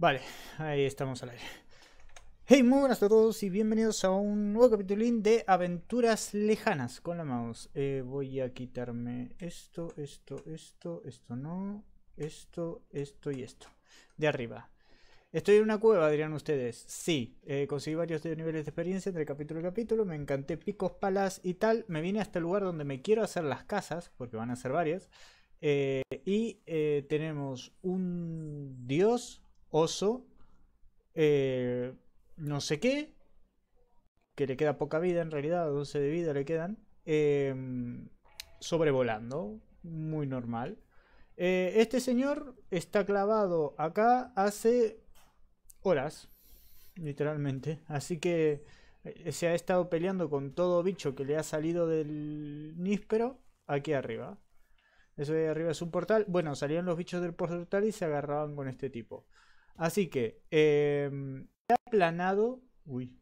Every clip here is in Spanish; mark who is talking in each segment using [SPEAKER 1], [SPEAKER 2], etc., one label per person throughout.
[SPEAKER 1] Vale, ahí estamos al aire. Hey, muy buenas a todos y bienvenidos a un nuevo capítulo de Aventuras Lejanas con la mouse. Eh, voy a quitarme esto, esto, esto, esto no, esto, esto y esto. De arriba. Estoy en una cueva, dirían ustedes. Sí, eh, conseguí varios niveles de experiencia entre capítulo y capítulo, me encanté picos, palas y tal. Me vine hasta el este lugar donde me quiero hacer las casas, porque van a ser varias. Eh, y tenemos un dios, oso, eh, no sé qué, que le queda poca vida en realidad, 12 de vida le quedan, em, sobrevolando, muy normal. Eh, este señor está clavado acá hace horas, literalmente, así que eh, se ha estado peleando con todo bicho que le ha salido del níspero aquí arriba. Eso de arriba es un portal. Bueno, salían los bichos del portal y se agarraban con este tipo. Así que em, he aplanado. Uy.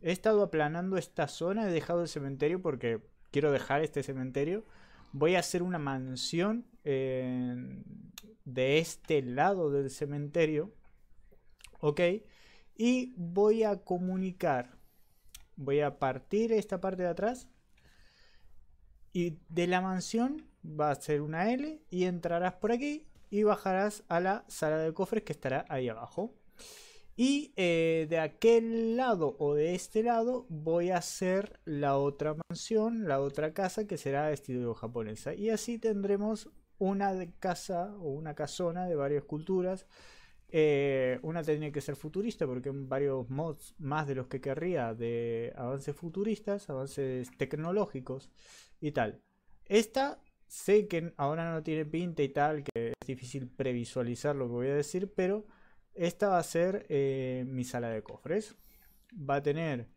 [SPEAKER 1] He estado aplanando esta zona. He dejado el cementerio porque quiero dejar este cementerio. Voy a hacer una mansión de este lado del cementerio. Ok. Y voy a comunicar. Voy a partir esta parte de atrás. Y de la mansión va a ser una L. Y entrarás por aquí y bajarás a la sala de cofres que estará ahí abajo. Y eh, de aquel lado o de este lado voy a hacer la otra mansión, la otra casa que será estilo japonesa. Y así tendremos una casa o una casona de varias culturas. Eh, una tenía que ser futurista porque hay varios mods más de los que querría de avances futuristas, avances tecnológicos y tal. Esta sé que ahora no tiene pinta y tal, difícil previsualizar lo que voy a decir, pero esta va a ser eh, mi sala de cofres. Va a tener,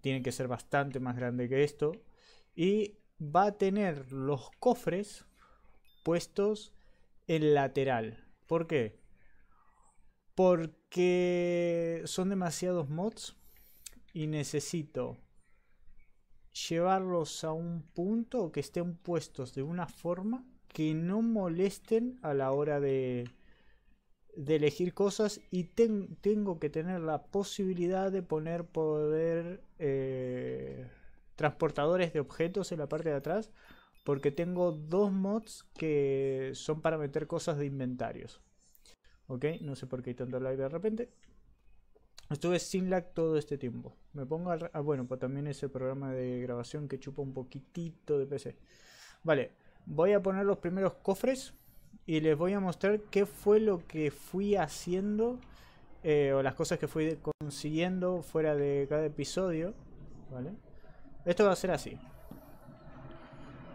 [SPEAKER 1] tiene que ser bastante más grande que esto. Y va a tener los cofres puestos en lateral. ¿Por qué? Porque son demasiados mods y necesito llevarlos a un punto que estén puestos de una forma que no molesten a la hora de, elegir cosas y tengo que tener la posibilidad de poner poder eh, transportadores de objetos en la parte de atrás porque tengo dos mods que son para meter cosas de inventarios ok no sé por qué hay tanto lag de repente estuve sin lag todo este tiempo me pongo a, ah, bueno pues también ese programa de grabación que chupa un poquitito de pc vale Voy a poner los primeros cofres y les voy a mostrar qué fue lo que fui haciendo eh, o las cosas que fui consiguiendo fuera de cada episodio. ¿vale? Esto va a ser así.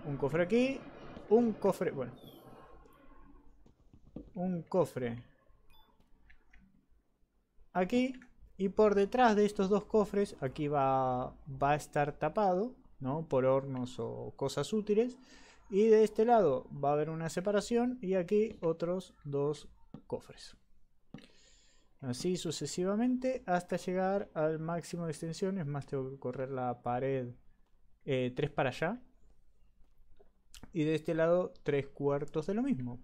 [SPEAKER 1] Un cofre aquí, un cofre, bueno. Un cofre aquí y por detrás de estos dos cofres, aquí va, va a estar tapado, ¿no? Por hornos o cosas útiles. Y de este lado va a haber una separación y aquí otros dos cofres. Así sucesivamente hasta llegar al máximo de extensión. Es más, tengo que correr la pared eh, tres para allá. Y de este lado tres cuartos de lo mismo.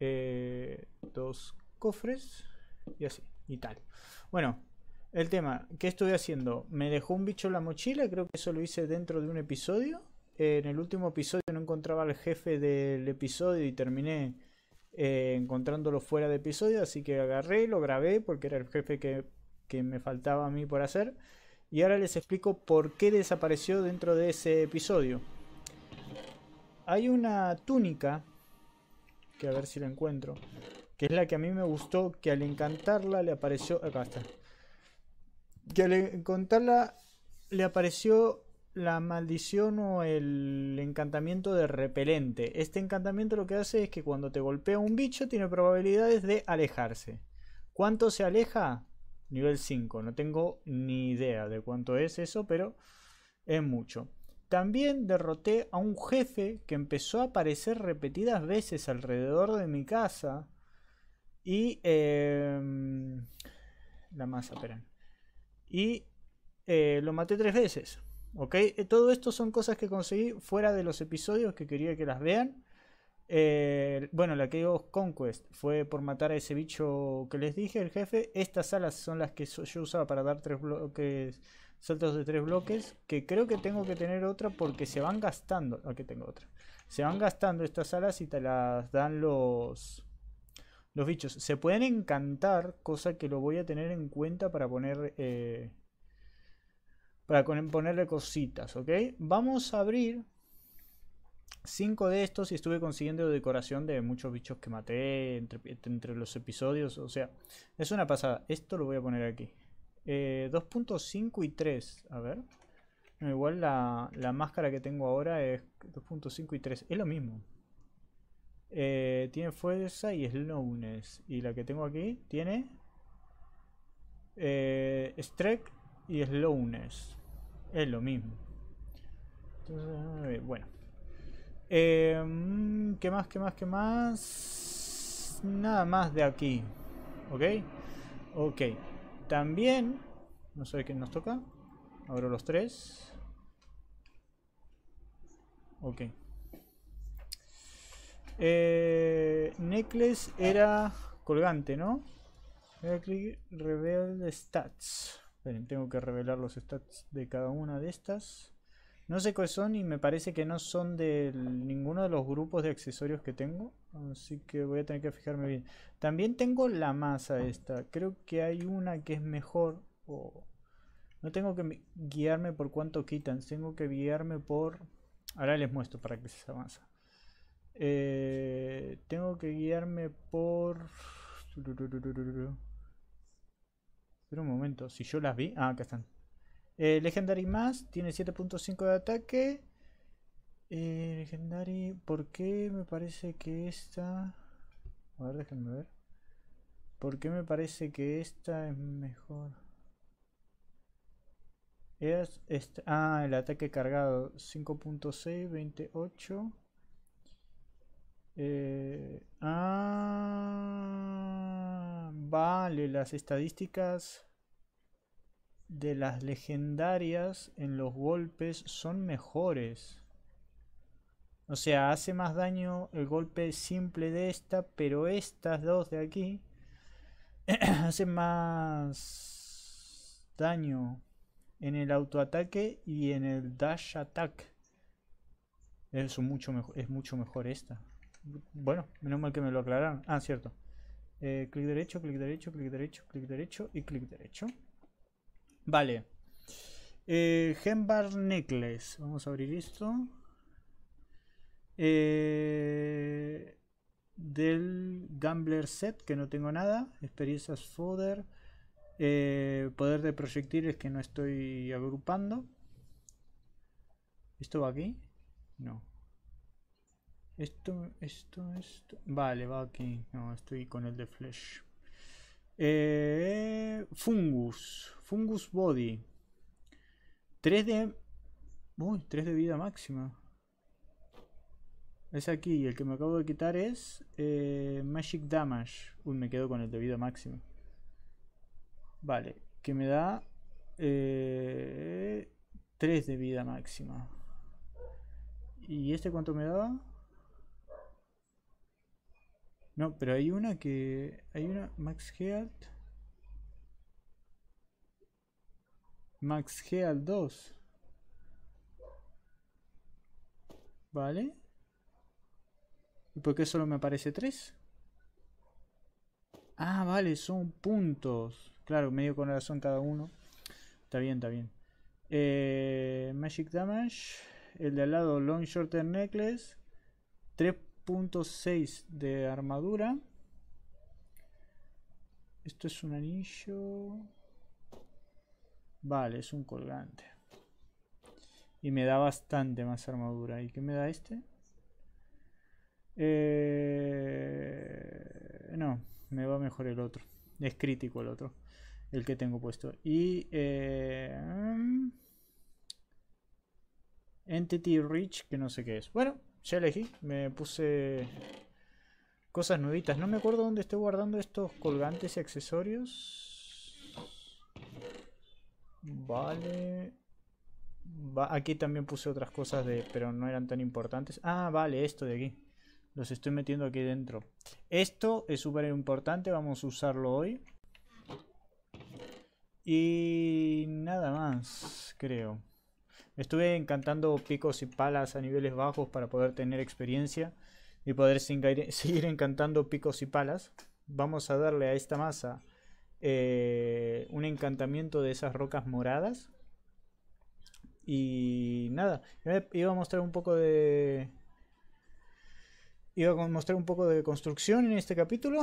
[SPEAKER 1] Eh, dos cofres y así, y tal. Bueno, el tema, ¿qué estoy haciendo? Me dejó un bicho la mochila, creo que eso lo hice dentro de un episodio en el último episodio no encontraba al jefe del episodio y terminé eh, encontrándolo fuera de episodio, así que agarré, lo grabé porque era el jefe que, que me faltaba a mí por hacer. Y ahora les explico por qué desapareció dentro de ese episodio. Hay una túnica, que a ver si la encuentro, que es la que a mí me gustó, que al encantarla le apareció... Acá está. Que al encontrarla le apareció la maldición o el encantamiento de repelente. Este encantamiento lo que hace es que cuando te golpea un bicho tiene probabilidades de alejarse. ¿Cuánto se aleja? Nivel 5. No tengo ni idea de cuánto es eso, pero es mucho. También derroté a un jefe que empezó a aparecer repetidas veces alrededor de mi casa. Y... Em, la masa, esperen. Y eh, lo maté tres veces. ¿Ok? Eh, todo esto son cosas que conseguí fuera de los episodios que quería que las vean. Eh, bueno, la que yo Conquest fue por matar a ese bicho que les dije, el jefe. Estas alas son las que yo usaba para dar tres bloques, saltos de tres bloques. Que creo que tengo que tener otra porque se van gastando. Aquí tengo otra. Se van gastando estas alas y te las dan los, los bichos. Se pueden encantar, cosa que lo voy a tener en cuenta para poner... Eh, para ponerle cositas, ¿ok? Vamos a abrir Cinco de estos y estuve consiguiendo decoración de muchos bichos que maté entre, los episodios, o sea, es una pasada. Esto lo voy a poner aquí. 2.5 eh, y 3, a ver. igual la, máscara que tengo ahora es 2.5 y 3, es lo mismo. Eh, tiene fuerza y slowness. Y la que tengo aquí tiene eh, strike y slowness. Es lo mismo. bueno. Em, ¿Qué más? ¿Qué más? ¿Qué más? Nada más de aquí. ¿Ok? Ok. También... No sé quién nos toca. Abro los tres. Ok. Eh, necklace era colgante, ¿no? Reveal Stats tengo que revelar los stats de cada una de estas. No sé cuáles son y me parece que no son de ninguno de los grupos de accesorios que tengo. Así que voy a tener que fijarme bien. También tengo la masa esta. Creo que hay una que es mejor. No tengo que guiarme por cuánto quitan. Tengo que guiarme por... Ahora les muestro para que se esa masa. Eh, tengo que guiarme por... Espera un momento, si yo las vi... Ah, acá están. Eh, Legendary más, tiene 7.5 de ataque. Eh, Legendary, ¿por qué me parece que esta... A ver, déjenme ver. ¿Por qué me parece que esta es mejor? Es, ah, el ataque cargado. 5.6, 28. Eh, ah vale las estadísticas de las legendarias en los golpes son mejores. O sea, hace más daño el golpe simple de esta, pero estas dos de aquí hacen más daño en el autoataque y en el dash attack. Eso mucho es mucho mejor esta. Bueno, menos mal que me lo aclararon. Ah, cierto. Eh, clic derecho, clic derecho, clic derecho, clic derecho y clic derecho. Vale. Eh, Gembar Necklace. Vamos a abrir esto. Eh, del Gambler Set, que no tengo nada. Experiencias Fodder. Eh, poder de proyectiles que no estoy agrupando. ¿Esto va aquí? No. Esto, esto, esto. Vale, va aquí. No, estoy con el de Flesh. Eh, fungus. Fungus Body. 3 de... Uy, 3 de vida máxima. Es aquí. el que me acabo de quitar es... Eh, Magic Damage. Uy, me quedo con el de vida máxima. Vale. Que me da... 3 eh, de vida máxima. ¿Y este cuánto me da no, pero hay una que... Hay una... Max Heald. Max Heald 2. Vale. ¿Y por qué solo me aparece 3? Ah, vale, son puntos. Claro, medio con razón cada uno. Está bien, está bien. Eh, Magic Damage. El de al lado, Long Shorter Necklace. 3 .6 de armadura. Esto es un anillo. Vale, es un colgante. Y me da bastante más armadura. ¿Y qué me da este? Eh, no, me va mejor el otro. Es crítico el otro. El que tengo puesto. Y... Eh, mm, Entity rich que no sé qué es. Bueno, ya elegí, me puse cosas nuevitas. No me acuerdo dónde estoy guardando estos colgantes y accesorios. Vale. aquí también puse otras cosas de, pero no eran tan importantes. Ah, vale, esto de aquí. Los estoy metiendo aquí dentro. Esto es súper importante, vamos a usarlo hoy. Y nada más, creo. Estuve encantando picos y palas a niveles bajos para poder tener experiencia y poder seguir encantando picos y palas. Vamos a darle a esta masa eh, un encantamiento de esas rocas moradas. Y nada, iba a mostrar un poco de... Iba a mostrar un poco de construcción en este capítulo,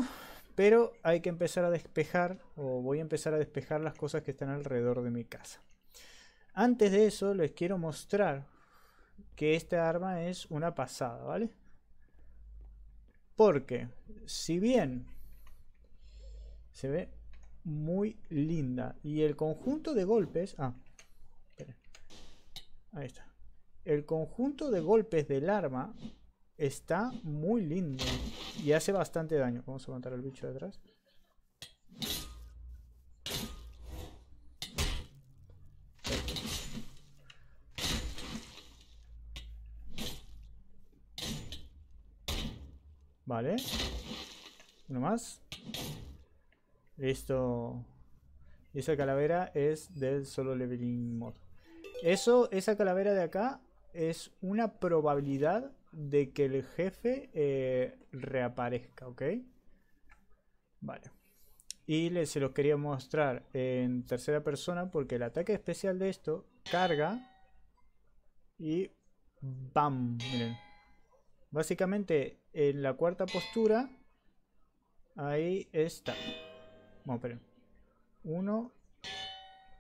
[SPEAKER 1] pero hay que empezar a despejar, o voy a empezar a despejar las cosas que están alrededor de mi casa. Antes de eso les quiero mostrar que esta arma es una pasada, ¿vale? Porque si bien se ve muy linda y el conjunto de golpes... Ah, Ahí está. El conjunto de golpes del arma está muy lindo y hace bastante daño. Vamos a aguantar al bicho de atrás. Vale. Uno más. Listo. esa calavera es del solo leveling mod. Eso, esa calavera de acá es una probabilidad de que el jefe eh, reaparezca, ¿ok? Vale. Y les, se los quería mostrar en tercera persona porque el ataque especial de esto carga y ¡bam! Miren. Básicamente, en la cuarta postura, ahí está. Bueno, pero Uno,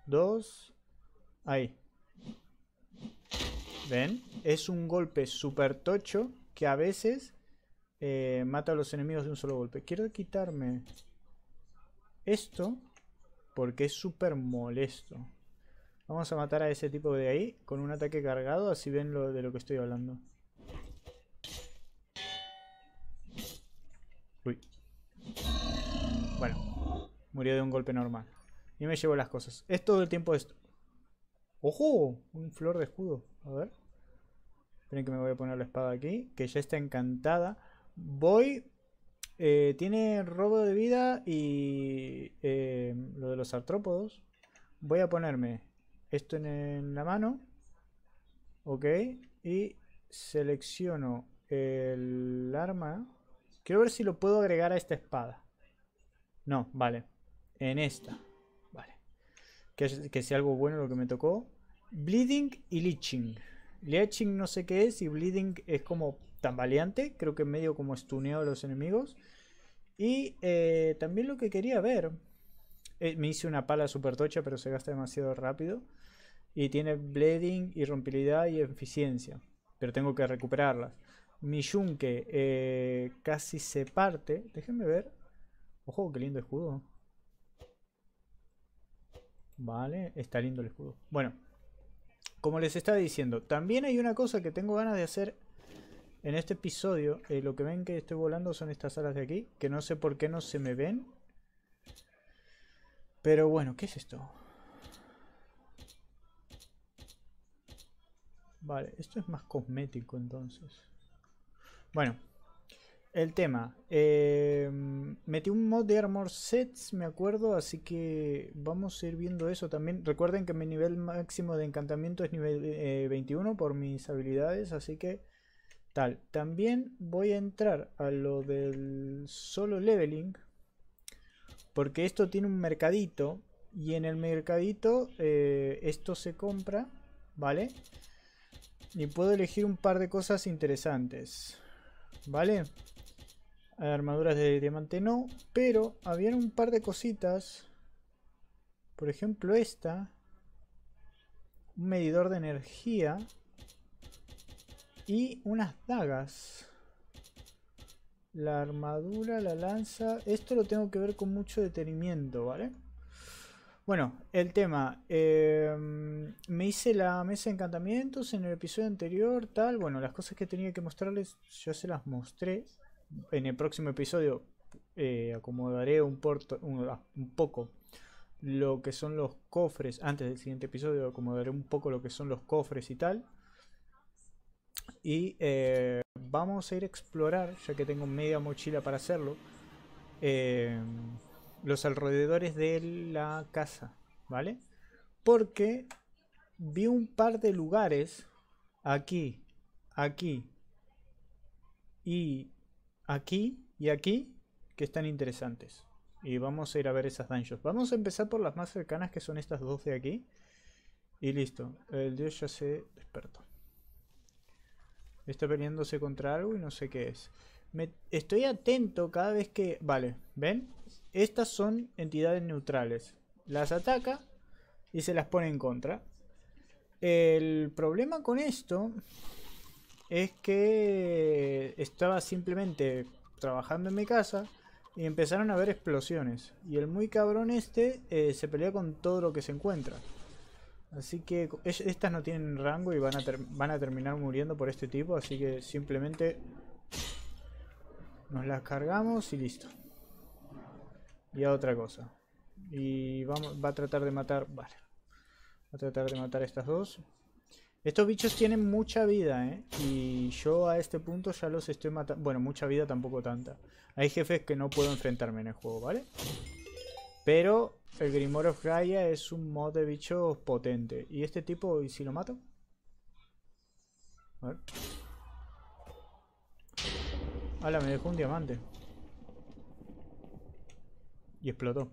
[SPEAKER 1] dos, ahí. ¿Ven? Es un golpe súper tocho que a veces eh, mata a los enemigos de un solo golpe. Quiero quitarme esto porque es súper molesto. Vamos a matar a ese tipo de ahí con un ataque cargado, así ven lo de lo que estoy hablando. Murió de un golpe normal. Y me llevo las cosas. Es todo el tiempo esto. ¡Ojo! Un flor de escudo. A ver. Esperen que me voy a poner la espada aquí. Que ya está encantada. Voy. Eh, tiene robo de vida y eh, lo de los artrópodos. Voy a ponerme esto en la mano. Ok. Y selecciono el arma. Quiero ver si lo puedo agregar a esta espada. No, vale. En esta. Vale. Que, sea algo bueno lo que me tocó. Bleeding y Leeching. Leeching no sé qué es y Bleeding es como tambaleante. Creo que medio como estuneado a los enemigos. Y eh, también lo que quería ver. Eh, me hice una pala super tocha, pero se gasta demasiado rápido. Y tiene bleeding, irrompibilidad y eficiencia. Pero tengo que recuperarlas. Mi yunque eh, casi se parte. Déjenme ver. Ojo, qué lindo escudo. Vale, está lindo el escudo. Bueno, como les estaba diciendo, también hay una cosa que tengo ganas de hacer en este episodio. Eh, lo que ven que estoy volando son estas alas de aquí, que no sé por qué no se me ven. Pero bueno, ¿qué es esto? Vale, esto es más cosmético entonces. Bueno, el tema. Em, metí un mod de Armor Sets, me acuerdo, así que vamos a ir viendo eso también. Recuerden que mi nivel máximo de encantamiento es nivel 21 eh, por mis habilidades, así que tal. También voy a entrar a lo del solo leveling, porque esto tiene un mercadito y en el mercadito eh, esto se compra, ¿vale? Y puedo elegir un par de cosas interesantes, ¿vale? Eh, armaduras de diamante no, pero había un par de cositas. Por ejemplo esta. Un medidor de energía. Y unas dagas. La armadura, la lanza. Esto lo tengo que ver con mucho detenimiento, ¿vale? Bueno, el tema. Em, me hice la mesa de encantamientos en el episodio anterior, tal. Bueno, las cosas que tenía que mostrarles Yo se las mostré en el próximo episodio eh, acomodaré ah, un, poco lo que son los cofres. Antes del siguiente episodio acomodaré un poco lo que son los cofres y tal. Y eh, vamos a ir a explorar, ya que tengo media mochila para hacerlo, eh, los alrededores de la casa, ¿vale? Porque vi un par de lugares aquí, aquí y aquí y aquí que están interesantes. Y vamos a ir a ver esas dungeons. Vamos a empezar por las más cercanas que son estas dos de aquí. Y listo, el dios ya se despertó. Está peleándose contra algo y no sé qué es. Me, estoy atento cada vez que... Vale, ¿ven? Estas son entidades neutrales. Las ataca y se las pone en contra. El problema con esto es que estaba simplemente trabajando en mi casa y empezaron a haber explosiones. Y el muy cabrón este eh, se pelea con todo lo que se encuentra. Así que estas no tienen rango y van a, van a terminar muriendo por este tipo. Así que simplemente nos las cargamos y listo. Y a otra cosa. Y va a tratar de matar... Vale. Va a tratar de matar estas dos. Estos bichos tienen mucha vida, ¿eh? Y yo a este punto ya los estoy matando. Bueno, mucha vida tampoco tanta. Hay jefes que no puedo enfrentarme en el juego, ¿vale? Pero el Grimoire of Gaia es un mod de bichos potente. ¿Y este tipo, y si lo mato? A ver. me dejó un diamante. Y explotó.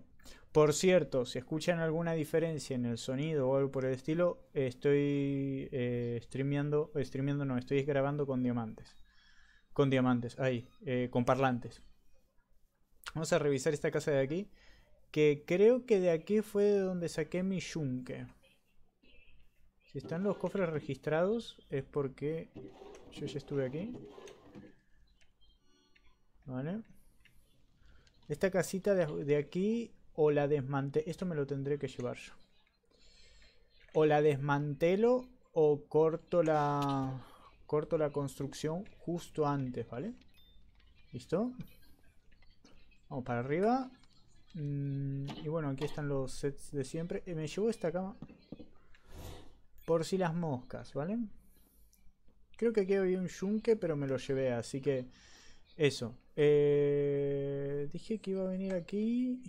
[SPEAKER 1] Por cierto, si escuchan alguna diferencia en el sonido o algo por el estilo, estoy eh, streameando, no, estoy grabando con diamantes. Con diamantes, ahí, eh, con parlantes. Vamos a revisar esta casa de aquí, que creo que de aquí fue de donde saqué mi yunque. Si están los cofres registrados es porque yo ya estuve aquí. Vale. Esta casita de aquí o la desmantelo. Esto me lo tendré que llevar yo. O la desmantelo o corto la corto la construcción justo antes, ¿vale? ¿Listo? Vamos para arriba. Mm, y bueno, aquí están los sets de siempre. Eh, me llevo esta cama. Por si las moscas, ¿vale? Creo que aquí había un yunque, pero me lo llevé, así que... Eso. Eh, dije que iba a venir aquí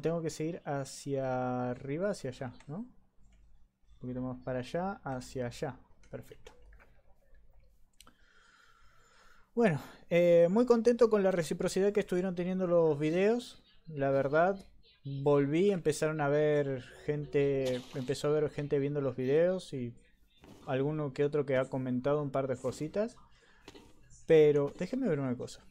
[SPEAKER 1] tengo que seguir hacia arriba, hacia allá, ¿no? Un poquito más para allá, hacia allá. Perfecto. Bueno, eh, muy contento con la reciprocidad que estuvieron teniendo los videos. La verdad, volví, empezaron a ver gente, empezó a ver gente viendo los videos y alguno que otro que ha comentado un par de cositas. Pero déjenme ver una cosa.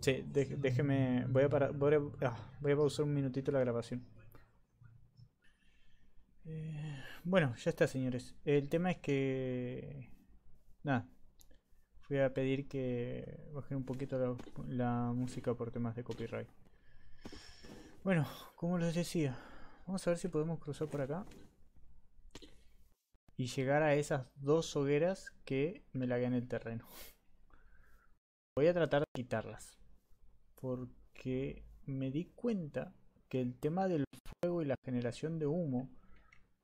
[SPEAKER 1] Sí, déjeme. Voy a, ah, voy, a, pausar un minutito la grabación. Eh, bueno, ya está, señores. El tema es que. Nada. Voy a pedir que bajen un poquito la, música por temas de copyright. Bueno, como les decía, vamos a ver si podemos cruzar por acá y llegar a esas dos hogueras que me la en el terreno. Voy a tratar de quitarlas porque me di cuenta que el tema del fuego y la generación de humo.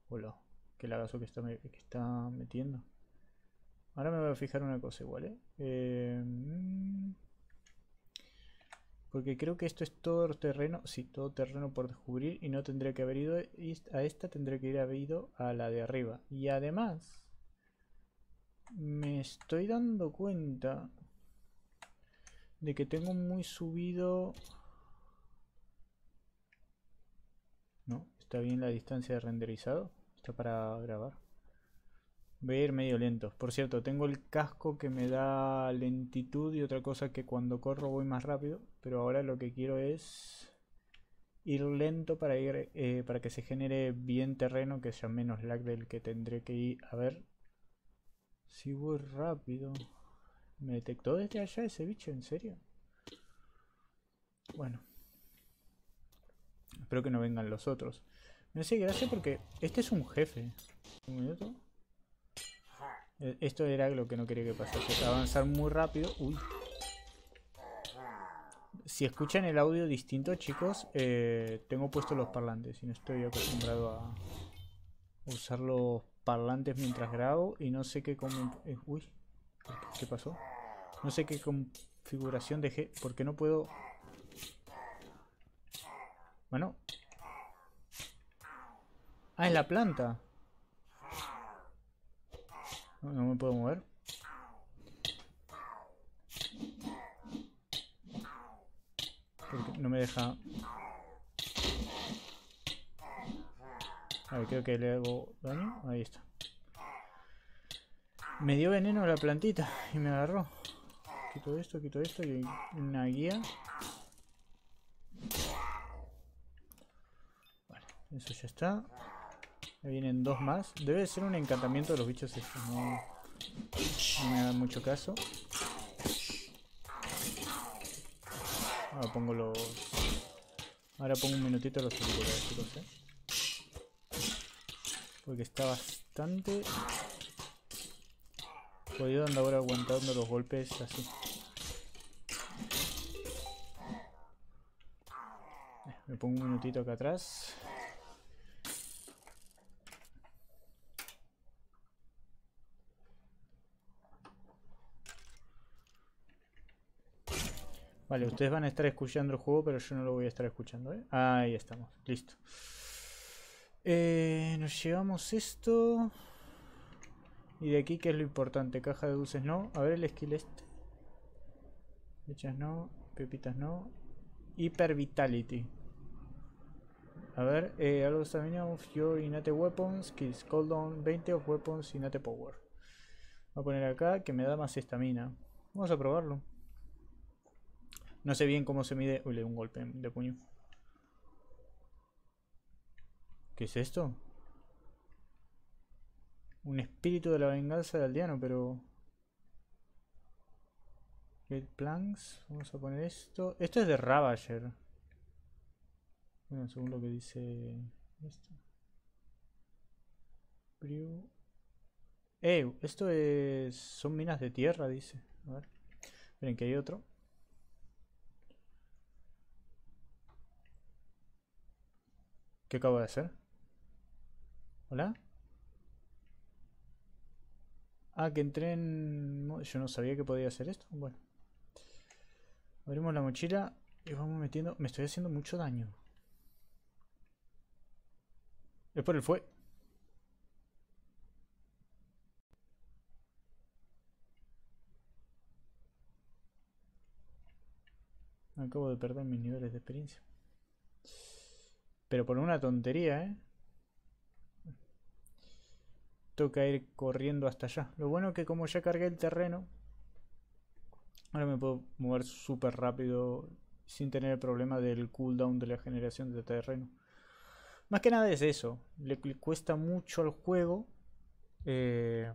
[SPEAKER 1] Hola, que lagazo que está, que está metiendo. Ahora me voy a fijar una cosa igual, ¿eh? em, porque creo que esto es todo terreno, sí, todo terreno por descubrir y no tendría que haber ido a esta, tendría que haber ido a la de arriba. Y además, me estoy dando cuenta de que tengo muy subido... No, está bien la distancia de renderizado. Está para grabar. Voy a ir medio lento. Por cierto, tengo el casco que me da lentitud y otra cosa que cuando corro voy más rápido. Pero ahora lo que quiero es ir lento para, ir, eh, para que se genere bien terreno, que sea menos lag del que tendré que ir. A ver. Si voy rápido. Me detectó desde allá ese bicho, ¿en serio? Bueno. Espero que no vengan los otros. Me hace gracia porque este es un jefe. Un minuto. E, esto era lo que no quería que pasase. Avanzar muy rápido. Uy. Si escuchan el audio distinto, chicos, eh, tengo puestos los parlantes y no estoy acostumbrado a usar los parlantes mientras grabo y no sé qué... Como... Eh, uy, ¿Qué pasó? No sé qué configuración dejé, porque no puedo... Bueno. Ah, es la planta. No, me puedo mover. Porque no me deja... A ver, creo que le hago daño. Ahí está. Me dio veneno la plantita y me agarró. Quito esto, quito esto y una guía. Vale, eso ya está. Me vienen dos más. Debe ser un encantamiento de los bichos estos. No, me da mucho caso. Ahora pongo los... Ahora pongo un minutito los circuitos chicos, ¿eh? Porque está bastante podido andar ahora aguantando los golpes así. Eh, me pongo un minutito acá atrás. Vale, ustedes van a estar escuchando el juego, pero yo no lo voy a estar escuchando. ¿eh? Ahí estamos, listo. Eh, nos llevamos esto. Y de aquí, ¿qué es lo importante? Caja de dulces no. A ver el skill este. Lechas, no. Pepitas no. Hyper Vitality. A ver, eh, algo stamina of your innate weapons, kills Coldown. 20 of weapons innate power. Voy a poner acá que me da más estamina. Vamos a probarlo. No sé bien cómo se mide. Uy, le un golpe de puño. ¿Qué es esto? un espíritu de la venganza del aldeano, pero... Get Planks, vamos a poner esto. Esto es de Ravager. Bueno, según lo que dice esto. Eh, esto es... son minas de tierra, dice. A ver. Miren que hay otro. ¿Qué acabo de hacer? ¿Hola? Ah, que entré en... Yo no sabía que podía hacer esto. Bueno. Abrimos la mochila y vamos metiendo... Me estoy haciendo mucho daño. Es por el fue. Acabo de perder mis niveles de experiencia. Pero por una tontería, ¿eh? toca ir corriendo hasta allá. Lo bueno es que como ya cargué el terreno, ahora me puedo mover súper rápido sin tener el problema del cooldown de la generación de terreno. Más que nada es eso, le, cuesta mucho al juego eh,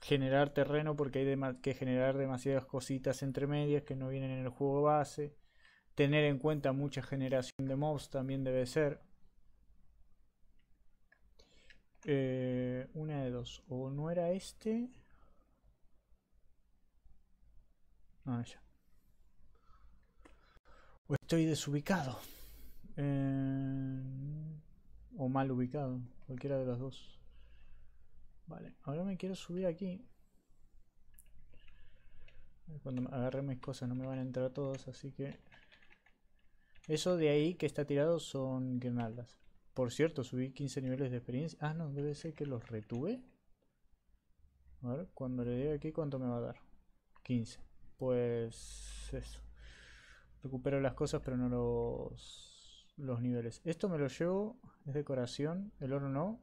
[SPEAKER 1] generar terreno porque hay que generar demasiadas cositas entre medias que no vienen en el juego base. Tener en cuenta mucha generación de mobs también debe ser. Eh, una de dos. O no era este. No, O estoy desubicado. Eh, o mal ubicado. Cualquiera de las dos. Vale, ahora me quiero subir aquí. Cuando agarré mis cosas no me van a entrar todos, así que... Eso de ahí que está tirado son guirnaldas. Por cierto, subí 15 niveles de experiencia. Ah, no, debe ser que los retuve. A ver, cuando le dé aquí, ¿cuánto me va a dar? 15. Pues eso. Recupero las cosas, pero no los, los niveles. Esto me lo llevo, es decoración. El oro no.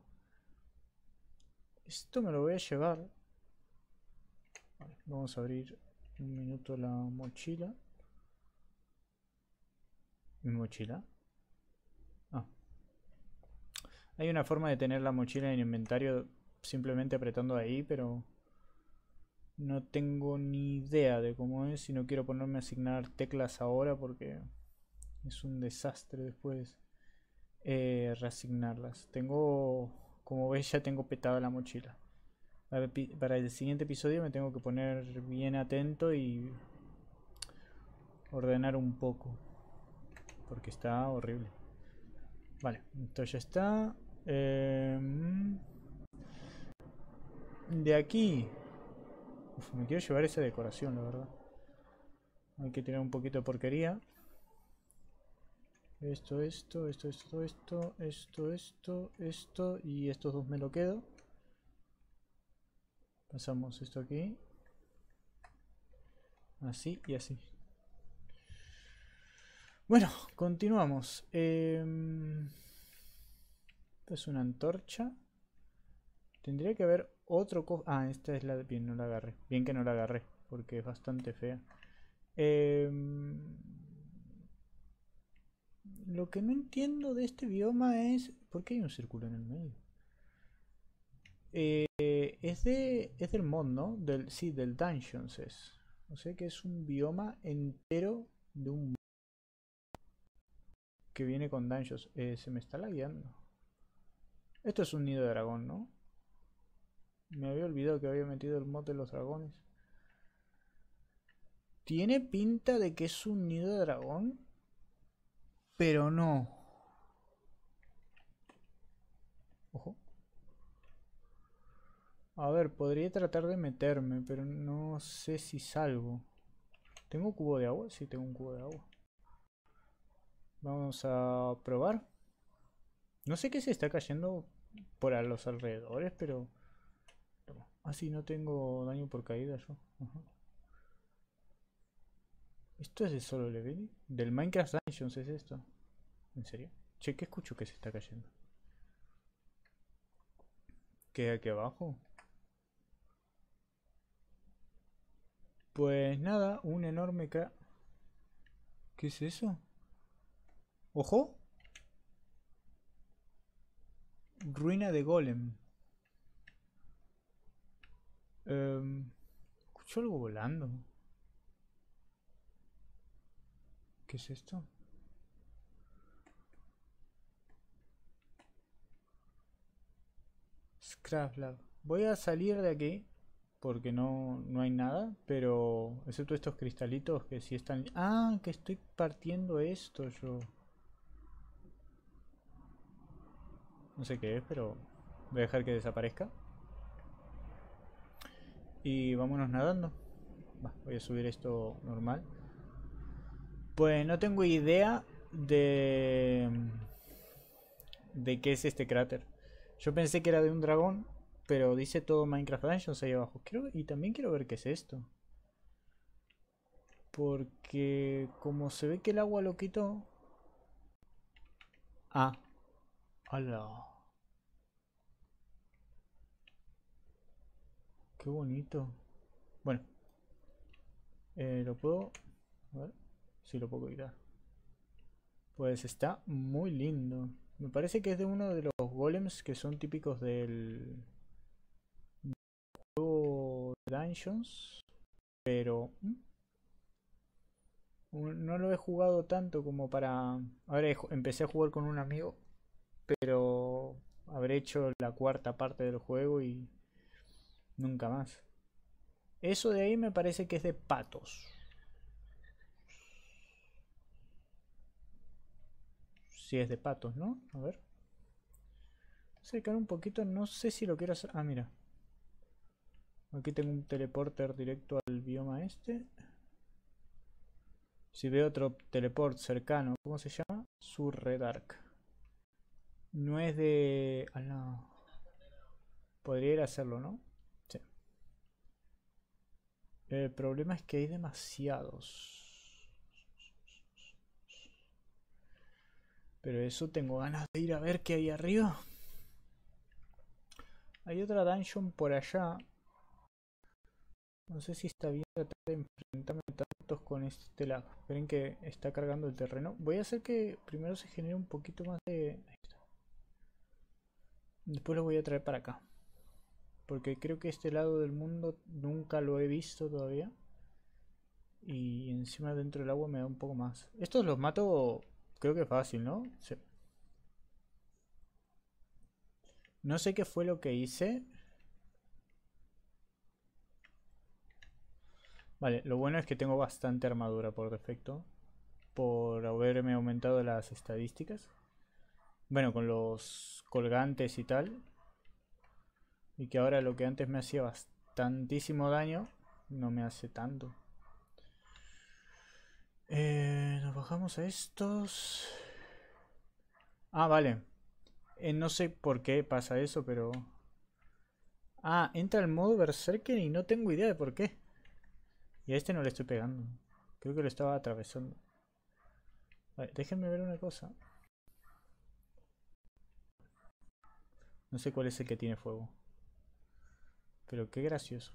[SPEAKER 1] Esto me lo voy a llevar. vamos a abrir un minuto la mochila. Mi mochila. Hay una forma de tener la mochila en el inventario simplemente apretando ahí, pero no tengo ni idea de cómo es y no quiero ponerme a asignar teclas ahora porque es un desastre después eh, reasignarlas. Tengo, como ves, ya tengo petada la mochila. Para el siguiente episodio me tengo que poner bien atento y ordenar un poco porque está horrible. Vale, entonces ya está. Em, de aquí. me quiero llevar esa decoración, la verdad. Hay que tirar un poquito de porquería. Esto, esto, esto, esto, esto, esto, esto, esto. Y estos dos me lo quedo. Pasamos esto aquí. Así y así. Bueno, continuamos. Em, es una antorcha. Tendría que haber otro Ah, esta es la Bien, no la agarré. Bien que no la agarré, porque es bastante fea. Em, lo que no entiendo de este bioma es... ¿Por qué hay un círculo en el medio? Eh, es, de, es del mod, ¿no? Del, sí, del Dungeons es. O sea que es un bioma entero de un... Que viene con Dungeons. Eh, se me está lagueando. Esto es un nido de dragón, ¿no? Me había olvidado que había metido el mod de los dragones. Tiene pinta de que es un nido de dragón. Pero no. Ojo. A ver, podría tratar de meterme, pero no sé si salgo. ¿Tengo cubo de agua? Sí, tengo un cubo de agua. Vamos a probar. No sé qué se está cayendo por a los alrededores, pero... Así ah, sí, no tengo daño por caída yo. ¿Esto es de solo level? Del Minecraft Dungeons es esto. ¿En serio? Che, ¿qué escucho que se está cayendo? ¿Qué aquí abajo? Pues nada, un enorme ca... ¿Qué es eso? ¡Ojo! Ruina de Golem. Em, escucho algo volando. ¿Qué es esto? Scraplab Voy a salir de aquí porque no, no hay nada, pero excepto estos cristalitos que sí están... Ah, que estoy partiendo esto yo. No sé qué es, pero voy a dejar que desaparezca. Y vámonos nadando. voy a subir esto normal. Pues no tengo idea de... De qué es este cráter. Yo pensé que era de un dragón, pero dice todo Minecraft Dungeons ahí abajo. Quiero, y también quiero ver qué es esto. Porque como se ve que el agua lo quitó... Ah, ¡Hala! ¡Qué bonito! Bueno. Eh, lo puedo... A ver si lo puedo quitar. Pues está muy lindo. Me parece que es de uno de los golems que son típicos del... del juego Dungeons. Pero... Mm, no lo he jugado tanto como para... empecé a jugar con un amigo pero habré hecho la cuarta parte del juego y nunca más. Eso de ahí me parece que es de patos. Si es de patos, ¿no? A ver. Acercar un poquito, no sé si lo quiero hacer. Ah, mira. Aquí tengo un teleporter directo al bioma este. Si veo otro teleport cercano, ¿cómo se llama? Surredark. No es de... Ah, no. Podría ir a hacerlo, ¿no? Sí. El problema es que hay demasiados. Pero eso tengo ganas de ir a ver qué hay arriba. Hay otra dungeon por allá. No sé si está bien tratar de enfrentarme tantos con este lado. Esperen que está cargando el terreno. Voy a hacer que primero se genere un poquito más de... Ahí está. Después lo voy a traer para acá. Porque creo que este lado del mundo nunca lo he visto todavía. Y encima dentro del agua me da un poco más. Estos los mato creo que fácil, ¿no? Sí. No sé qué fue lo que hice. Vale, lo bueno es que tengo bastante armadura por defecto. Por haberme aumentado las estadísticas. Bueno, con los colgantes y tal. Y que ahora lo que antes me hacía bastantísimo daño, no me hace tanto. Eh, nos bajamos a estos. Ah, vale. Eh, no sé por qué pasa eso, pero... Ah, entra el modo Berserker y no tengo idea de por qué. Y a este no le estoy pegando. Creo que lo estaba atravesando. déjenme ver una cosa. No sé cuál es el que tiene fuego. Pero qué gracioso.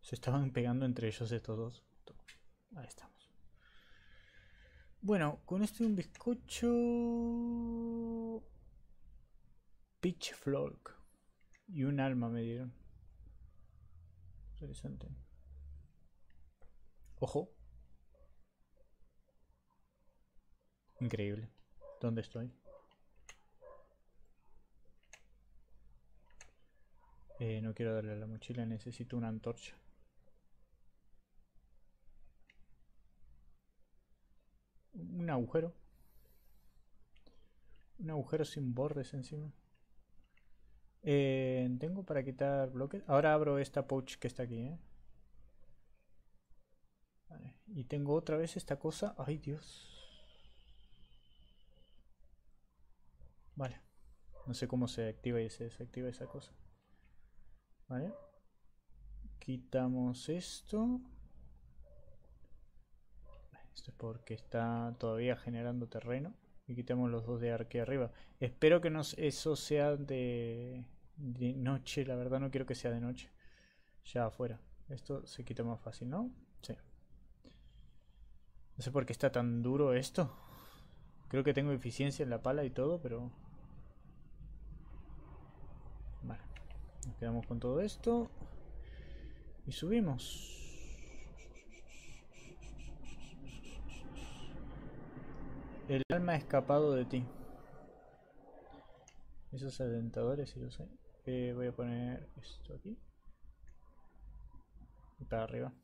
[SPEAKER 1] Se estaban pegando entre ellos estos dos. Ahí estamos. Bueno, con este un bizcocho... Flork. Y un alma me dieron. Interesante. Ojo. Increíble. ¿Dónde estoy? Eh, no quiero darle a la mochila, necesito una antorcha. Un agujero. Un agujero sin bordes encima. Eh, tengo para quitar bloques. Ahora abro esta pouch que está aquí. ¿eh? Y tengo otra vez esta cosa. Ay Dios. Vale. No sé cómo se activa y se desactiva esa cosa. ¿Vale? Quitamos esto. Esto es porque está todavía generando terreno. Y quitamos los dos de arque arriba. Espero que eso sea de, de noche. La verdad no quiero que sea de noche. Ya afuera. Esto se quita más fácil, ¿no? Sí. No sé por qué está tan duro esto. Creo que tengo eficiencia en la pala y todo, pero quedamos con todo esto y subimos el alma ha escapado de ti esos alentadores si los hay eh, voy a poner esto aquí y para arriba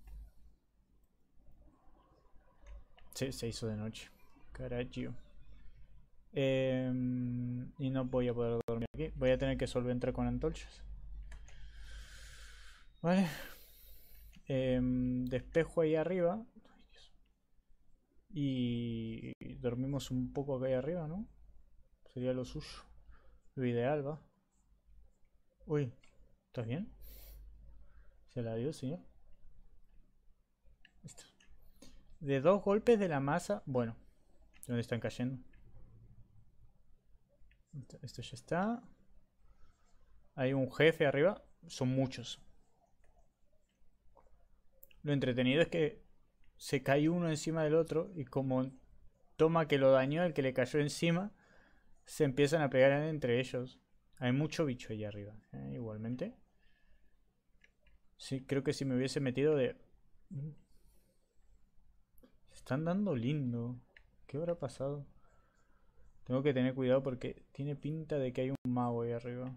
[SPEAKER 1] se se hizo de noche carajo em, y no voy a poder dormir aquí voy a tener que solventar con antorchas Vale. Em, despejo ahí arriba. Y dormimos un poco acá arriba, ¿no? Sería lo suyo. Lo ideal, va. Uy, ¿estás bien? Se la dio, señor. De dos golpes de la masa. Bueno, ¿dónde están cayendo? Esto ya está. Hay un jefe arriba. Son muchos. Lo entretenido es que se cae uno encima del otro y como toma que lo dañó el que le cayó encima, se empiezan a pegar entre ellos. Hay mucho bicho ahí arriba, ¿eh? igualmente. Sí, creo que si me hubiese metido de... están dando lindo. ¿Qué habrá pasado? Tengo que tener cuidado porque tiene pinta de que hay un mago ahí arriba.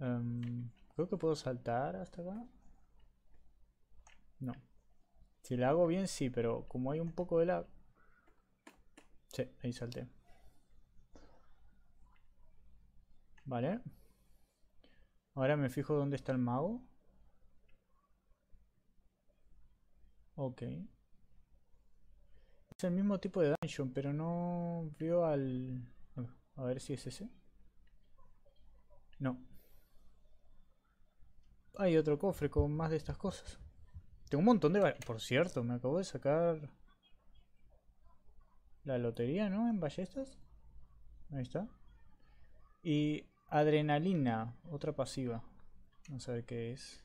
[SPEAKER 1] Em, creo que puedo saltar hasta acá. No. Si la hago bien, sí, pero como hay un poco de la, Sí, ahí salté. Vale. Ahora me fijo dónde está el mago. Ok. Es el mismo tipo de dungeon, pero no vio al... A ver si es ese. No. Hay otro cofre con más de estas cosas. Tengo un montón de... Por cierto, me acabo de sacar... La lotería, ¿no? En ballestas. Ahí está. Y adrenalina, otra pasiva. Vamos a ver qué es.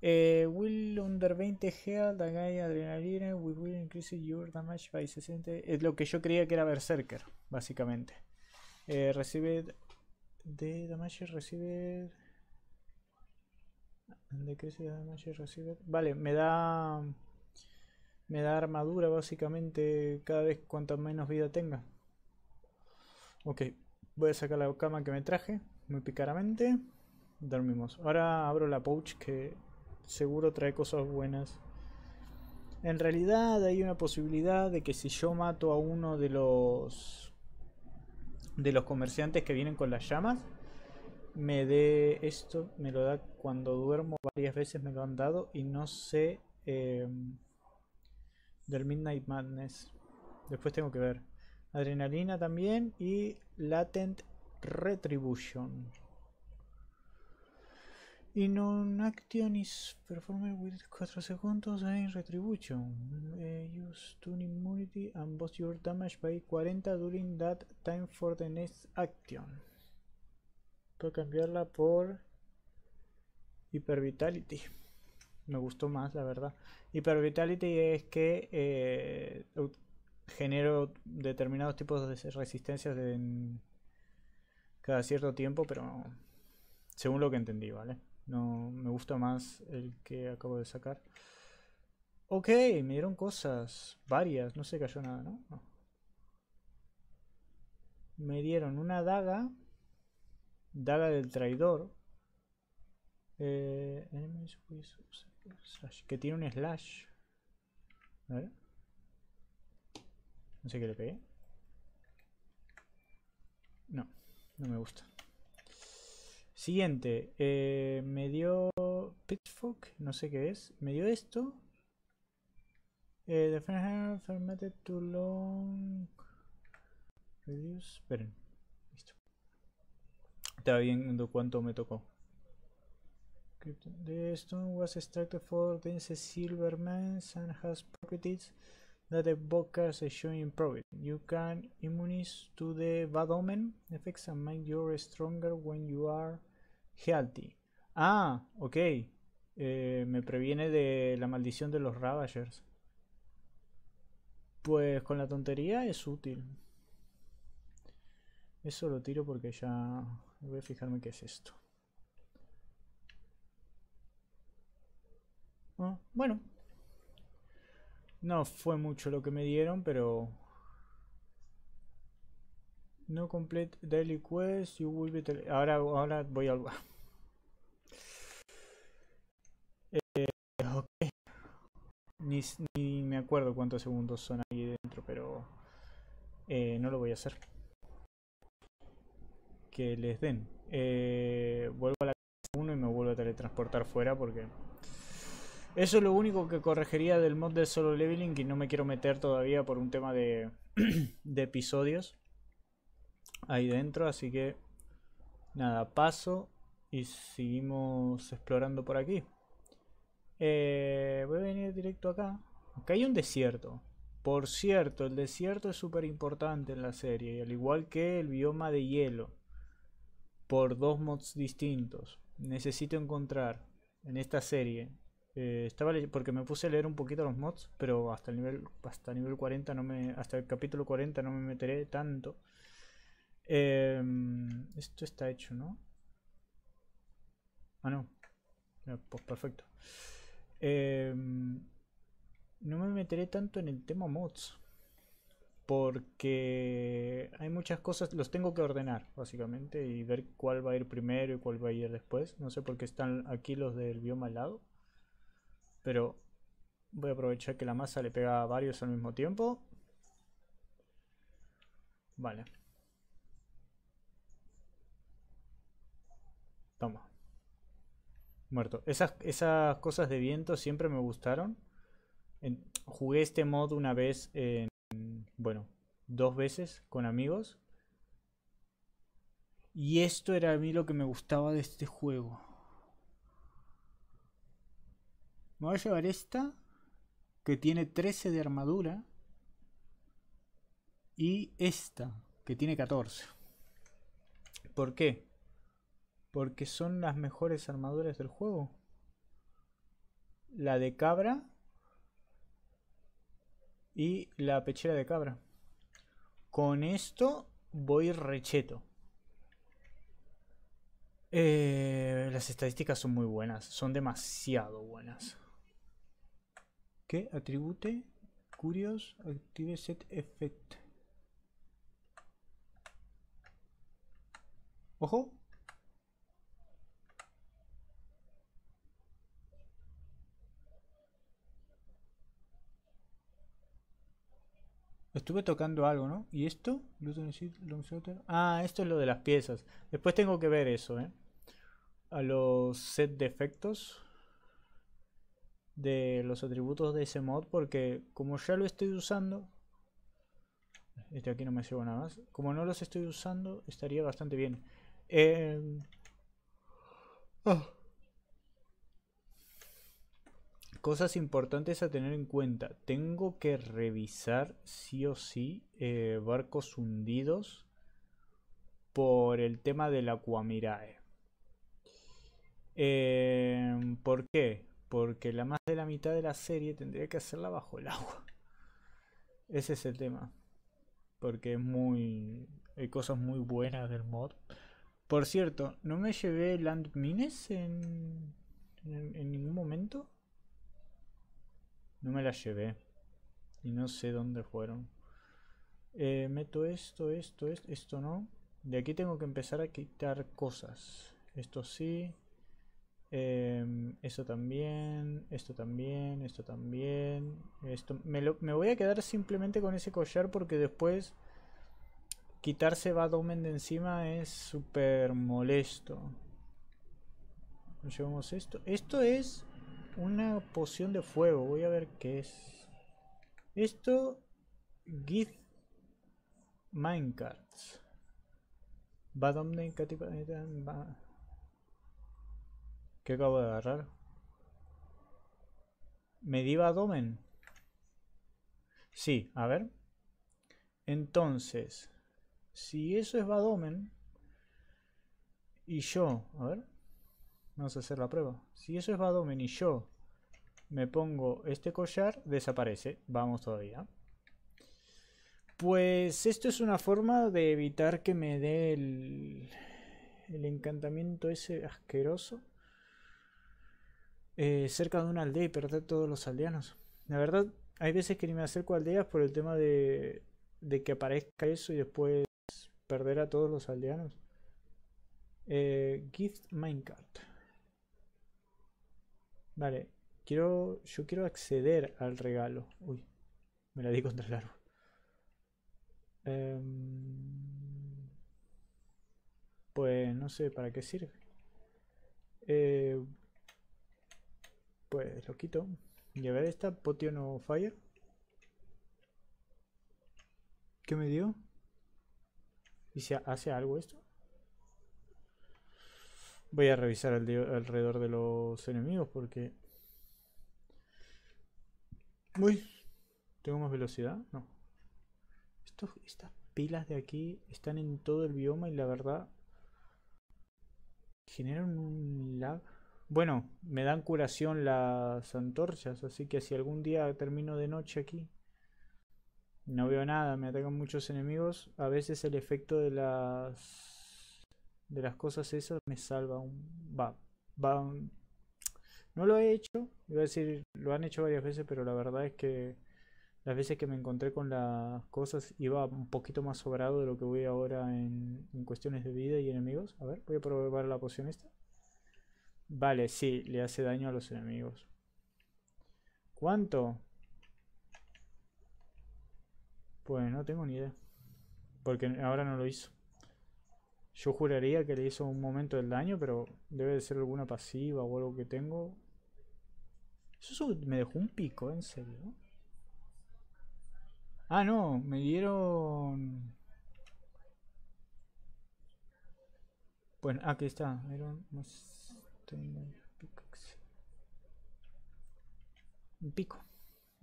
[SPEAKER 1] Eh, will under 20 health, dagai adrenalina, we will increase your damage by 60. Es lo que yo creía que era Berserker, básicamente. Eh, recibe de damage, recibe Vale, me da. Me da armadura básicamente cada vez cuanto menos vida tenga. Ok, voy a sacar la cama que me traje muy picaramente. Dormimos. Ahora abro la pouch que seguro trae cosas buenas. En realidad hay una posibilidad de que si yo mato a uno de los de los comerciantes que vienen con las llamas, me dé esto, me lo da cuando duermo, varias veces me lo han dado y no sé em, del Midnight Madness. Después tengo que ver. Adrenalina también y Latent Retribution. In an action is performed with 4 segundos en retribution. Eh, use tune immunity and boost your damage by 40 during that time for the next action. Puedo cambiarla por Hyper Vitality. Me gustó más, la verdad. Hyper Vitality es que eh, genero determinados tipos de resistencias en cada cierto tiempo, pero según lo que entendí, ¿vale? No, me gusta más el que acabo de sacar. Ok, me dieron cosas, varias, no se cayó nada, no. Me dieron una daga Daga del traidor. Eh, que tiene un slash. A ver. No sé qué le pegué. No, no me gusta. Siguiente. Eh, me dio Pitchfork, no sé qué es. Me dio esto. Eh, the to long. Reduce. Esperen está viendo cuánto me tocó. The stone was extracted for dense silver mines and has properties that the Bokars showing profit. You can immunize to the bad omen effects and make you stronger when you are healthy. Ah, ok. Eh, me previene de la maldición de los Ravagers. Pues con la tontería es útil. Eso lo tiro porque ya Voy a fijarme qué es esto. Ah, bueno. No fue mucho lo que me dieron, pero... No complete daily quest, you will be... Ahora, ahora voy al... eh, ok. Ni, me acuerdo cuántos segundos son ahí dentro, pero... Eh, no lo voy a hacer que les den. Eh, vuelvo a la casa 1 y me vuelvo a teletransportar fuera porque... Eso es lo único que corregiría del mod de solo leveling y no me quiero meter todavía por un tema de, episodios ahí dentro. Así que nada, paso y seguimos explorando por aquí. Eh, voy a venir directo acá. Acá hay un desierto. Por cierto, el desierto es súper importante en la serie, al igual que el bioma de hielo por dos mods distintos. Necesito encontrar en esta serie. Eh, estaba estaba porque me puse a leer un poquito los mods, pero hasta el nivel hasta el nivel 40 no me hasta el capítulo 40 no me meteré tanto. Em, esto está hecho, ¿no? Ah, no. Pues perfecto. Em, no me meteré tanto en el tema mods porque hay muchas cosas, los tengo que ordenar básicamente y ver cuál va a ir primero y cuál va a ir después. No sé por qué están aquí los del bioma al lado, pero voy a aprovechar que la masa le pega a varios al mismo tiempo. Vale. Toma. Muerto. Esas, esas cosas de viento siempre me gustaron. jugué este mod una vez en bueno, dos veces con amigos. Y esto era a mí lo que me gustaba de este juego. Me voy a llevar esta, que tiene 13 de armadura. Y esta, que tiene 14. ¿Por qué? Porque son las mejores armaduras del juego. La de cabra y la pechera de cabra. Con esto voy recheto. Eh, las estadísticas son muy buenas, son demasiado buenas. ¿Qué? Atribute, curios, active set effect. Ojo, Estuve tocando algo, ¿no? ¿Y esto? Ah, esto es lo de las piezas. Después tengo que ver eso, ¿eh? A los set de efectos de los atributos de ese mod porque como ya lo estoy usando este aquí no me lleva nada más como no los estoy usando estaría bastante bien eh... Ah, cosas importantes a tener en cuenta. Tengo que revisar sí o sí eh, barcos hundidos por el tema del Aquamirae. Eh, ¿Por qué? Porque la más de la mitad de la serie tendría que hacerla bajo el agua. Ese es el tema. Porque es muy. Hay cosas muy buenas del mod. Por cierto, no me llevé landmines en, en ningún momento. No me las llevé. Y no sé dónde fueron. Eh, meto esto, esto, esto, esto no. De aquí tengo que empezar a quitar cosas. Esto sí. Em, esto también. Esto también. Esto también. Esto. Me, me voy a quedar simplemente con ese collar porque después quitarse Badomen de encima es súper molesto. Llevamos esto. Esto es una poción de fuego. Voy a ver qué es. Esto... Gift Minecarts. ¿Qué acabo de agarrar? di Badomen? Sí, a ver. Entonces, si eso es Badomen y yo, a ver, Vamos a hacer la prueba. Si eso es Badomen y yo me pongo este collar, desaparece. Vamos todavía. Pues esto es una forma de evitar que me dé el, encantamiento ese asqueroso. Eh, cerca de una aldea y perder todos los aldeanos. La verdad, hay veces que ni me acerco a aldeas por el tema de, que aparezca eso y después perder a todos los aldeanos. Eh, Gift Minecart. Vale, quiero, yo quiero acceder al regalo. Uy, me la di contra el árbol. Em, pues no sé para qué sirve. Eh, pues lo quito. llevar esta Potion of Fire. ¿Qué me dio? ¿Y se hace algo esto? Voy a revisar alrededor de los enemigos porque... Uy, ¿tengo más velocidad? No. estas pilas de aquí están en todo el bioma y la verdad... Generan un lag... Bueno, me dan curación las antorchas, así que si algún día termino de noche aquí... No veo nada, me atacan muchos enemigos. A veces el efecto de las de las cosas esas me salva un... Va, va No lo he hecho, iba a decir, lo han hecho varias veces, pero la verdad es que las veces que me encontré con las cosas iba un poquito más sobrado de lo que voy ahora en, en cuestiones de vida y enemigos. A ver, voy a probar la poción esta. Vale, sí, le hace daño a los enemigos. ¿Cuánto? Pues no tengo ni idea. Porque ahora no lo hizo. Yo juraría que le hizo un momento del daño, pero debe de ser alguna pasiva o algo que tengo. Eso me dejó un pico, en serio. Ah, no, me dieron... Bueno, aquí está. Un pico.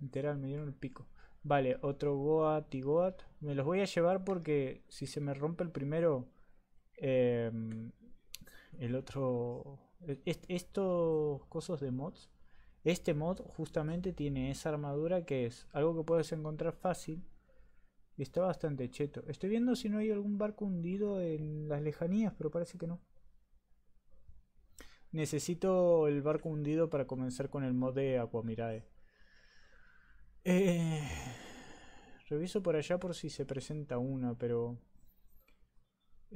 [SPEAKER 1] Literal, me dieron el pico. Vale, otro Goat y Goat. Me los voy a llevar porque si se me rompe el primero, Em, el otro. E-, estos cosas de mods. Este mod justamente tiene esa armadura que es algo que puedes encontrar fácil. Y está bastante cheto. Estoy viendo si no hay algún barco hundido en las lejanías, pero parece que no. Necesito el barco hundido para comenzar con el mod de Aquamirae. Eh, reviso por allá por si se presenta una, pero...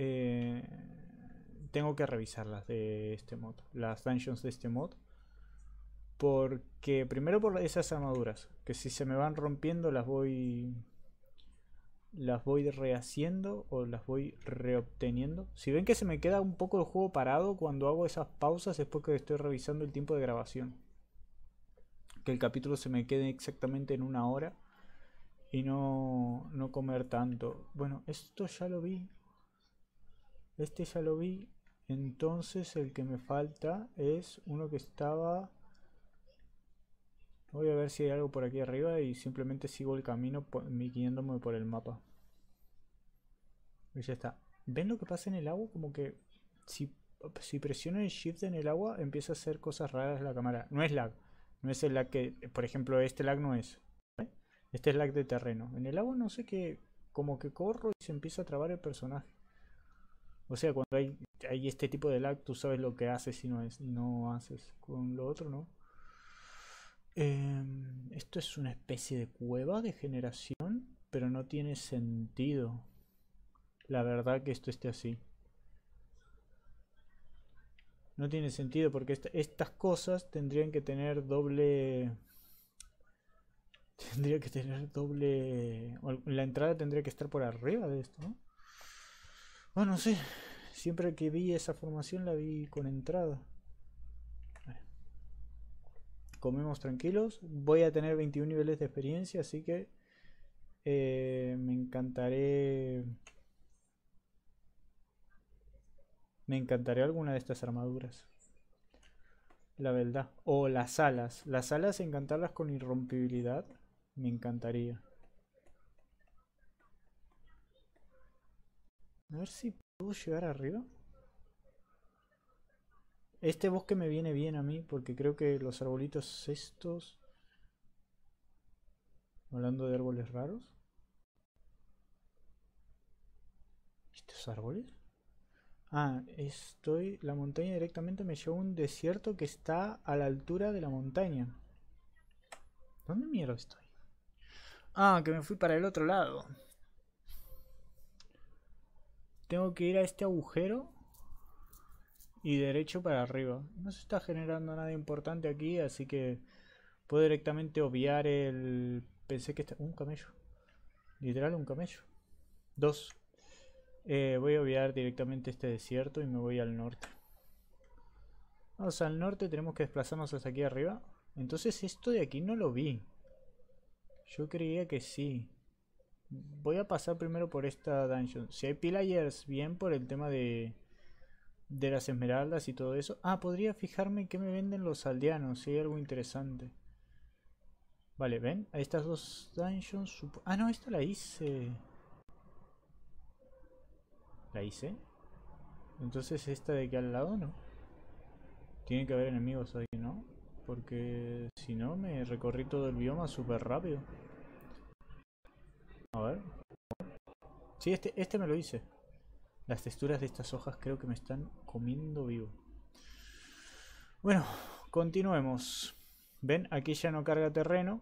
[SPEAKER 1] Eh, tengo que revisarlas de este mod, las dungeons de este mod. Porque primero por esas armaduras, que si se me van rompiendo las voy las voy rehaciendo o las voy reobteniendo. Si ven que se me queda un poco el juego parado cuando hago esas pausas después que estoy revisando el tiempo de grabación. Que el capítulo se me quede exactamente en una hora y no, no comer tanto. Bueno, esto ya lo vi. Este ya lo vi. Entonces el que me falta es uno que estaba... Voy a ver si hay algo por aquí arriba y simplemente sigo el camino guiándome por el mapa. Y ya está. ¿Ven lo que pasa en el agua? Como que si, presiono el shift en el agua empieza a hacer cosas raras la cámara. No es lag. No es el lag que... Por ejemplo, este lag no es. ¿eh? Este es lag de terreno. En el agua no sé qué... Como que corro y se empieza a trabar el personaje. O sea, cuando hay, este tipo de lag, tú sabes lo que haces y no, es, no haces con lo otro, ¿no? Em, esto es una especie de cueva de generación, pero no tiene sentido. La verdad que esto esté así. No tiene sentido porque estas cosas tendrían que tener doble... Tendría que tener doble... La entrada tendría que estar por arriba de esto, ¿no? no sé. Siempre que vi esa formación la vi con entrada. Comemos tranquilos. Voy a tener 21 niveles de experiencia, así que eh, me encantaré... Me encantaré alguna de estas armaduras. La verdad. O las alas. Las alas encantarlas con irrompibilidad. Me encantaría. A ver si puedo llegar arriba. Este bosque me viene bien a mí porque creo que los arbolitos estos... Hablando de árboles raros. ¿Estos árboles? Ah, estoy... La montaña directamente me lleva a un desierto que está a la altura de la montaña. ¿Dónde mierda estoy? Ah, que me fui para el otro lado. Tengo que ir a este agujero y derecho para arriba. No se está generando nada importante aquí, así que puedo directamente obviar el... Pensé que está... Un camello. Literal, un camello. Dos. Eh, voy a obviar directamente este desierto y me voy al norte. Vamos al norte, tenemos que desplazarnos hasta aquí arriba. Entonces esto de aquí no lo vi. Yo creía que sí. Voy a pasar primero por esta dungeon. Si hay pillagers, bien por el tema de, las esmeraldas y todo eso. Ah, podría fijarme que qué me venden los aldeanos, si hay algo interesante. Vale, ven, a estas dos dungeons... Ah, no, esta la hice. ¿La hice? Entonces esta de aquí al lado, ¿no? Tiene que haber enemigos ahí, ¿no? Porque si no, me recorrí todo el bioma súper rápido. A ver. Sí, este, este me lo hice. Las texturas de estas hojas creo que me están comiendo vivo. Bueno, continuemos. Ven, aquí ya no carga terreno.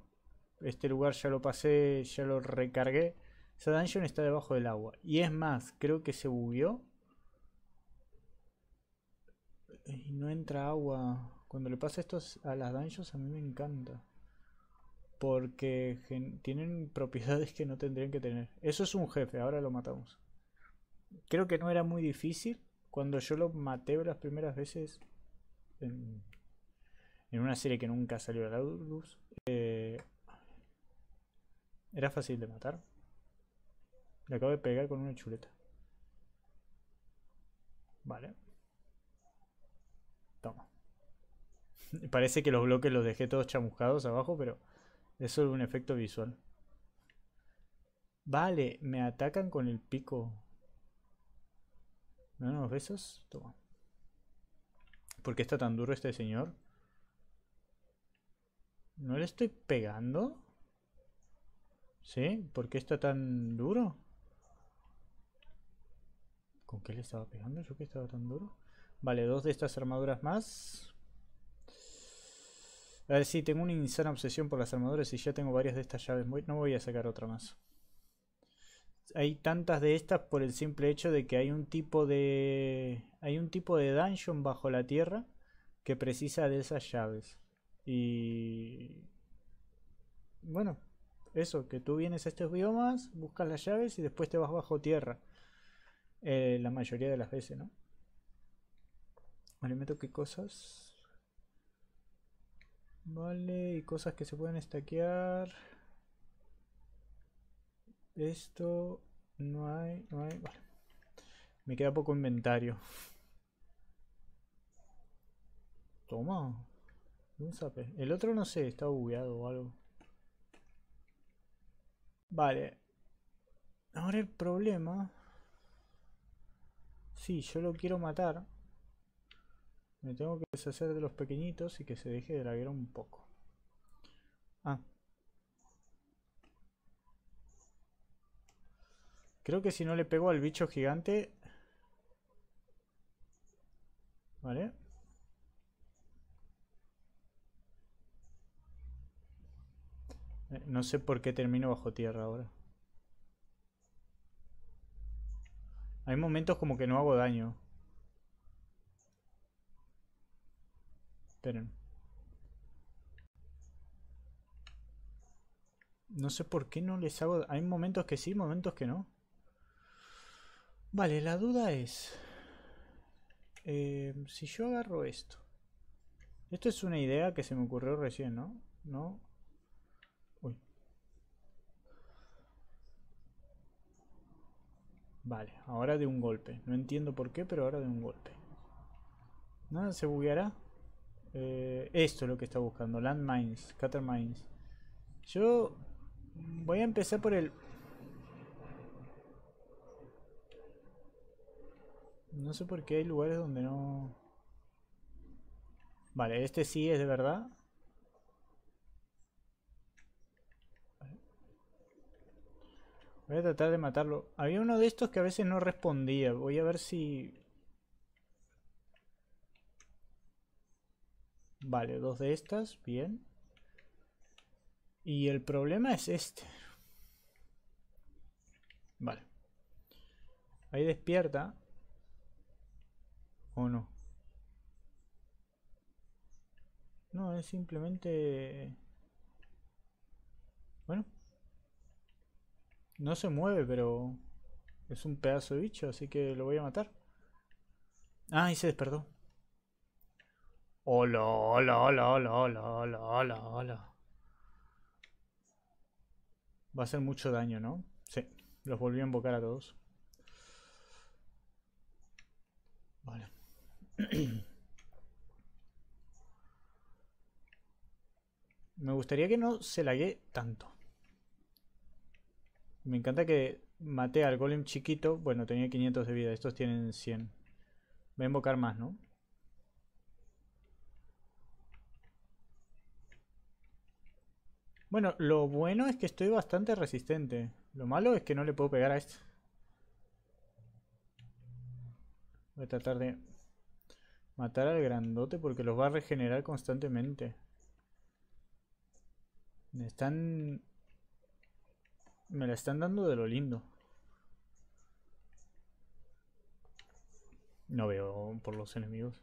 [SPEAKER 1] Este lugar ya lo pasé, ya lo recargué. Esa dungeon está debajo del agua. Y es más, creo que se bugueó. Y no entra agua. Cuando le pasa esto a las dungeons a mí me encanta. Porque tienen propiedades que no tendrían que tener. Eso es un jefe, ahora lo matamos. Creo que no era muy difícil. Cuando yo lo maté las primeras veces en, una serie que nunca salió a la luz, eh, era fácil de matar. Le acabo de pegar con una chuleta. Vale. Toma. Parece que los bloques los dejé todos chamuscados abajo, pero es solo un efecto visual. Vale, me atacan con el pico. ¿No no, besos? Toma. ¿Por qué está tan duro este señor? ¿No le estoy pegando? ¿Sí? ¿Por qué está tan duro? ¿Con qué le estaba pegando? ¿Yo qué estaba tan duro? Vale, dos de estas armaduras más. A ver, sí, tengo una insana obsesión por las armaduras y ya tengo varias de estas llaves. no voy a sacar otra más. Hay tantas de estas por el simple hecho de que hay un tipo de. Hay un tipo de dungeon bajo la tierra que precisa de esas llaves. Y. Bueno, eso, que tú vienes a estos biomas, buscas las llaves y después te vas bajo tierra. Eh, la mayoría de las veces, ¿no? meto ¿qué cosas? Vale, y cosas que se pueden stackear. Esto no hay, no hay. Me queda poco inventario. Toma. Un sape. El otro no sé, está bugueado o algo. Vale. Ahora el problema. Sí, yo lo quiero matar. Me tengo que deshacer de los pequeñitos y que se deje de la un poco. Ah. Creo que si no le pego al bicho gigante... Vale. No sé por qué termino bajo tierra ahora. Hay momentos como que no hago daño. No sé por qué no les hago... Hay momentos que sí, momentos que no. Vale, la duda es... Eh, si yo agarro esto. Esto es una idea que se me ocurrió recién, ¿no? ¿No? Uy. Vale, ahora de un golpe. No entiendo por qué, pero ahora de un golpe. ¿Nada se bugueará? Eh, esto es lo que está buscando, landmines, mines Yo voy a empezar por el... No sé por qué hay lugares donde no... Vale, este sí es de verdad. Voy a tratar de matarlo. Había uno de estos que a veces no respondía. Voy a ver si Vale, dos de estas, bien. Y el problema es este. Vale. Ahí despierta. ¿O no? No, es simplemente... Bueno. No se mueve, pero... Es un pedazo de bicho, así que lo voy a matar. Ah, y se despertó. Hola, hola, hola, hola, hola, hola, hola, Va a hacer mucho daño, ¿no? Sí, los volví a invocar a todos. Vale. Me gustaría que no se lague tanto. Me encanta que maté al golem chiquito. Bueno, tenía 500 de vida. Estos tienen 100. Voy a invocar más, ¿no? Bueno, lo bueno es que estoy bastante resistente. Lo malo es que no le puedo pegar a esto. Voy a tratar de matar al grandote porque los va a regenerar constantemente. Me están... Me la están dando de lo lindo. No veo por los enemigos.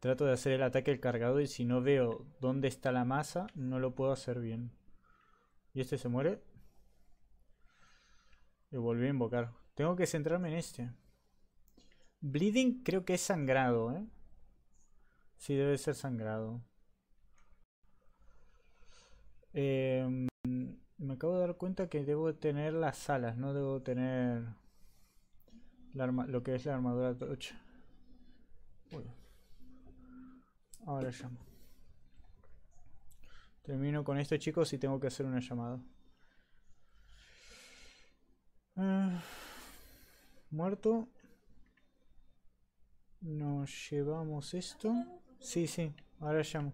[SPEAKER 1] Trato de hacer el ataque al cargador y si no veo dónde está la masa, no lo puedo hacer bien. ¿Y este se muere? Y volví a invocar. Tengo que centrarme en este. Bleeding creo que es sangrado, ¿eh? Sí, debe ser sangrado. Em, me acabo de dar cuenta que debo tener las alas, no debo tener la lo que es la armadura tocha. Ahora llamo. Termino con esto, chicos, y tengo que hacer una llamada. Ah, muerto. Nos llevamos esto. Sí, sí, ahora llamo.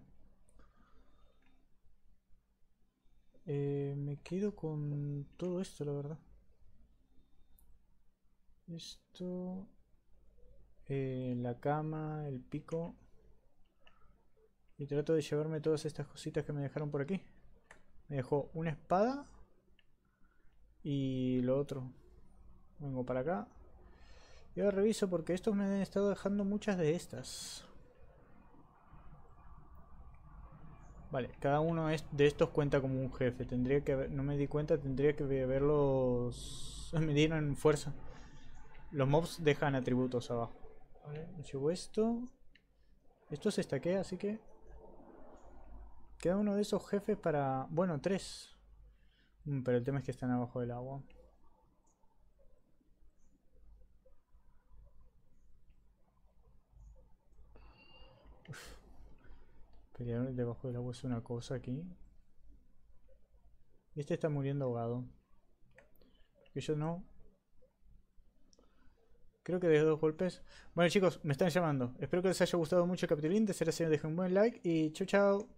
[SPEAKER 1] Eh, me quedo con todo esto, la verdad. Esto... Eh, la cama, el pico. Y trato de llevarme todas estas cositas que me dejaron por aquí. Me dejó una espada. Y lo otro. Vengo para acá. Y ahora reviso porque estos me han estado dejando muchas de estas. Vale, cada uno de estos cuenta como un jefe. Tendría que no me di cuenta, tendría que verlos. Me dieron fuerza. Los mobs dejan atributos abajo. Vale, llevo esto. Esto se estaquea, así que Queda uno de esos jefes para... Bueno, tres. Mm, pero el tema es que están abajo del agua. Uf. debajo del agua es una cosa aquí. este está muriendo ahogado. Porque yo no. Creo que de dos golpes. Bueno chicos, me están llamando. Espero que les haya gustado mucho el capítulo. De ser así, dejen un buen like. Y chau chau.